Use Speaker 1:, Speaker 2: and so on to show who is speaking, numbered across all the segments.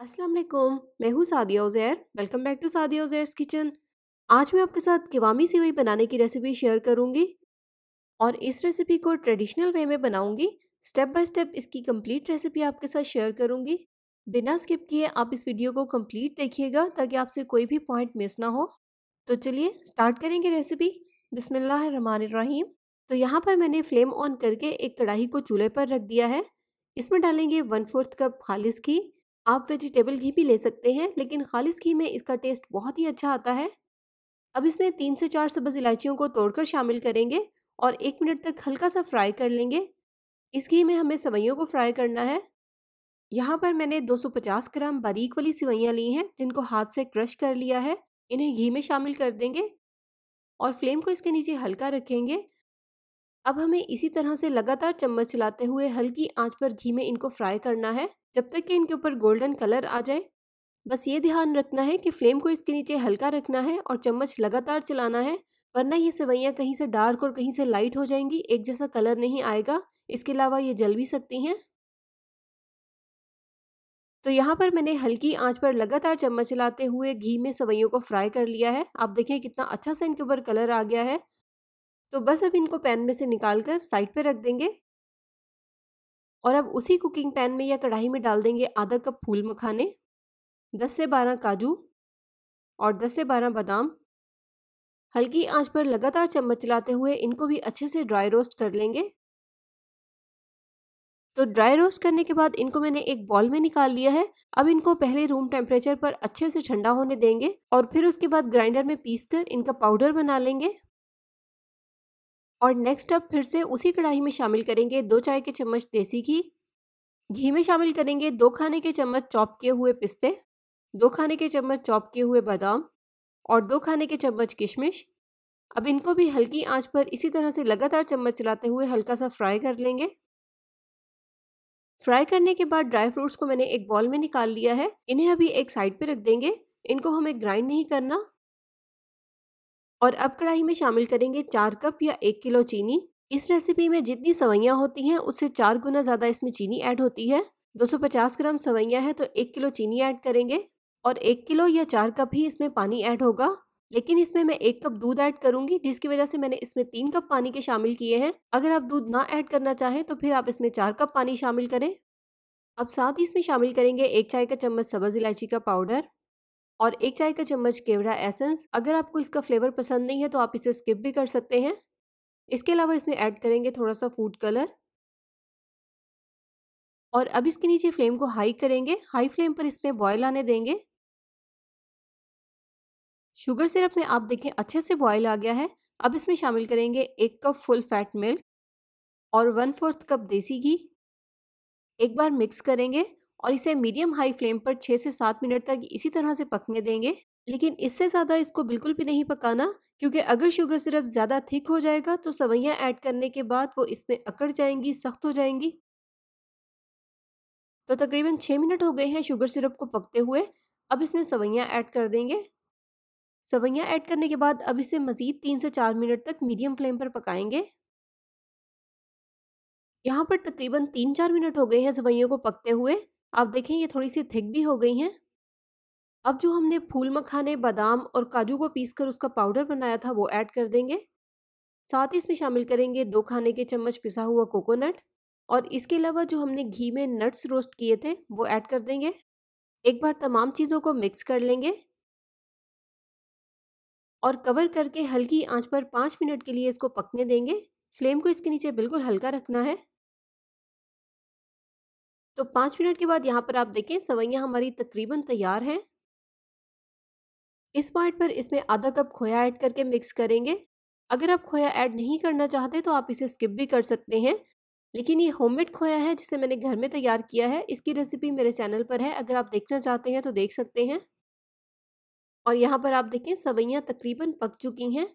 Speaker 1: अस्सलाम वालेकुम मैं हूँ Sadia Uzair welcome back to Sadia Uzair's kitchen आज मैं आपके साथ किवामी सेवई बनाने की रेसिपी शेयर करूँगी और इस रेसिपी को ट्रेडिशनल वे में बनाऊँगी स्टेप बाय स्टेप इसकी कंप्लीट रेसिपी आपके साथ शेयर करूँगी बिना स्किप किए आप इस वीडियो को कंप्लीट देखिएगा ताकि आपसे कोई भी पॉइंट मिस ना हो तो चलिए स्टार्ट करेंगे रेसिपी बिसमीम तो यहाँ पर मैंने फ्लेम ऑन करके एक कढ़ाई को चूल्हे पर रख दिया है इसमें डालेंगे वन फोर्थ कप खालिश घी आप वेजिटेबल घी भी ले सकते हैं लेकिन खालिश घी में इसका टेस्ट बहुत ही अच्छा आता है अब इसमें तीन से चार सब्ज़ इलायचियों को तोड़कर शामिल करेंगे और एक मिनट तक हल्का सा फ्राई कर लेंगे इस घी में हमें सवैयों को फ्राई करना है यहाँ पर मैंने 250 ग्राम बारीक वाली सिवैयाँ ली हैं जिनको हाथ से क्रश कर लिया है इन्हें घी में शामिल कर देंगे और फ्लेम को इसके नीचे हल्का रखेंगे अब हमें इसी तरह से लगातार चम्मच चलाते हुए हल्की आंच पर घी में इनको फ्राई करना है जब तक कि इनके ऊपर गोल्डन कलर आ जाए बस ये ध्यान रखना है कि फ्लेम को इसके नीचे हल्का रखना है और चम्मच लगातार चलाना है वरना ये सेवैयाँ कहीं से डार्क और कहीं से लाइट हो जाएंगी एक जैसा कलर नहीं आएगा इसके अलावा ये जल भी सकती हैं तो यहाँ पर मैंने हल्की आंच पर लगातार चम्मच चलाते हुए घी में सवैयों को फ्राई कर लिया है आप देखिए कितना अच्छा सा इनके ऊपर कलर आ गया है तो बस अब इनको पैन में से निकाल कर साइड पर रख देंगे और अब उसी कुकिंग पैन में या कढ़ाई में डाल देंगे आधा कप फूल मखाने 10 से 12 काजू और 10 से 12 बादाम हल्की आंच पर लगातार चम्मच चलाते हुए इनको भी अच्छे से ड्राई रोस्ट कर लेंगे तो ड्राई रोस्ट करने के बाद इनको मैंने एक बॉल में निकाल लिया है अब इनको पहले रूम टेम्परेचर पर अच्छे से ठंडा होने देंगे और फिर उसके बाद ग्राइंडर में पीस कर इनका पाउडर बना लेंगे और नेक्स्ट अब फिर से उसी कढ़ाई में शामिल करेंगे दो चाय के चम्मच देसी घी घी में शामिल करेंगे दो खाने के चम्मच चॉप किए हुए पिस्ते दो खाने के चम्मच चॉप किए हुए बादाम और दो खाने के चम्मच किशमिश अब इनको भी हल्की आंच पर इसी तरह से लगातार चम्मच चलाते हुए हल्का सा फ्राई कर लेंगे फ्राई करने के बाद ड्राई फ्रूट्स को मैंने एक बॉल में निकाल लिया है इन्हें अभी एक साइड पर रख देंगे इनको हमें ग्राइंड नहीं करना और अब कढ़ाई में शामिल करेंगे चार कप या एक किलो चीनी इस रेसिपी में जितनी सवैयाँ होती हैं उससे चार गुना ज़्यादा इसमें चीनी ऐड होती है 250 ग्राम सवैयाँ हैं तो एक किलो चीनी ऐड करेंगे और एक किलो या चार कप ही इसमें पानी ऐड होगा लेकिन इसमें मैं एक कप दूध ऐड करूंगी जिसकी वजह से मैंने इसमें तीन कप पानी के शामिल किए हैं अगर आप दूध ना ऐड करना चाहें तो फिर आप इसमें चार कप पानी शामिल करें अब साथ ही इसमें शामिल करेंगे एक चाय का चम्मच सब्ज़ इलायची का पाउडर और एक चाय का चम्मच केवड़ा एसेंस अगर आपको इसका फ्लेवर पसंद नहीं है तो आप इसे स्किप भी कर सकते हैं इसके अलावा इसमें ऐड करेंगे थोड़ा सा फूड कलर और अब इसके नीचे फ्लेम को हाई करेंगे हाई फ्लेम पर इसमें बॉयल आने देंगे शुगर सिरप में आप देखें अच्छे से बॉयल आ गया है अब इसमें शामिल करेंगे एक कप फुल फैट मिल्क और वन फोर्थ कप देसी घी एक बार मिक्स करेंगे और इसे मीडियम हाई फ्लेम पर छः से सात मिनट तक इसी तरह से पकने देंगे लेकिन इससे ज़्यादा इसको बिल्कुल भी नहीं पकाना क्योंकि अगर शुगर सिरप ज़्यादा थिक हो जाएगा तो सवैयाँ ऐड करने के बाद वो इसमें अकड़ जाएंगी सख्त हो जाएंगी तो तकरीबन छः मिनट हो गए हैं शुगर सिरप को पकते हुए अब इसमें सवैयाँ ऐड कर देंगे सवैयाँ ऐड करने के बाद अब इसे मज़ीद तीन से चार मिनट तक मीडियम फ्लेम पर पकाएंगे यहाँ पर तकरीबन तीन चार मिनट हो गए हैं सवैयों को पकते हुए आप देखें ये थोड़ी सी थिक भी हो गई हैं अब जो हमने फूल मखाने बादाम और काजू को पीस कर उसका पाउडर बनाया था वो ऐड कर देंगे साथ ही इसमें शामिल करेंगे दो खाने के चम्मच पिसा हुआ कोकोनट और इसके अलावा जो हमने घी में नट्स रोस्ट किए थे वो ऐड कर देंगे एक बार तमाम चीज़ों को मिक्स कर लेंगे और कवर करके हल्की आंच पर पाँच मिनट के लिए इसको पकने देंगे फ्लेम को इसके नीचे बिल्कुल हल्का रखना है तो पाँच मिनट के बाद यहाँ पर आप देखें सवैयाँ हमारी तकरीबन तैयार हैं इस पॉइंट पर इसमें आधा कप खोया ऐड करके मिक्स करेंगे अगर आप खोया ऐड नहीं करना चाहते तो आप इसे स्किप भी कर सकते हैं लेकिन ये होममेड खोया है जिसे मैंने घर में तैयार किया है इसकी रेसिपी मेरे चैनल पर है अगर आप देखना चाहते हैं तो देख सकते हैं और यहाँ पर आप देखें सवैयाँ तकरीबन पक चुकी हैं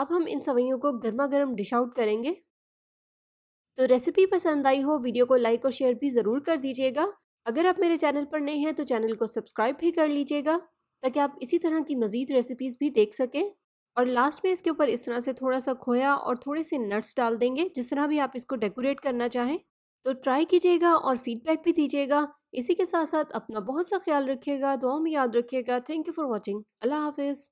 Speaker 1: अब हम इन सवैयों को गर्मा गर्म डिश आउट करेंगे तो रेसिपी पसंद आई हो वीडियो को लाइक और शेयर भी ज़रूर कर दीजिएगा अगर आप मेरे चैनल पर नए हैं तो चैनल को सब्सक्राइब भी कर लीजिएगा ताकि आप इसी तरह की मज़ीद रेसिपीज़ भी देख सकें और लास्ट में इसके ऊपर इस तरह से थोड़ा सा खोया और थोड़े से नट्स डाल देंगे जिस तरह भी आप इसको डेकोरेट करना चाहें तो ट्राई कीजिएगा और फीडबैक भी दीजिएगा इसी के साथ साथ अपना बहुत सा ख्याल रखिएगा दुआ में याद रखिएगा थैंक यू फॉर वॉचिंग अल्लाह हाफिज़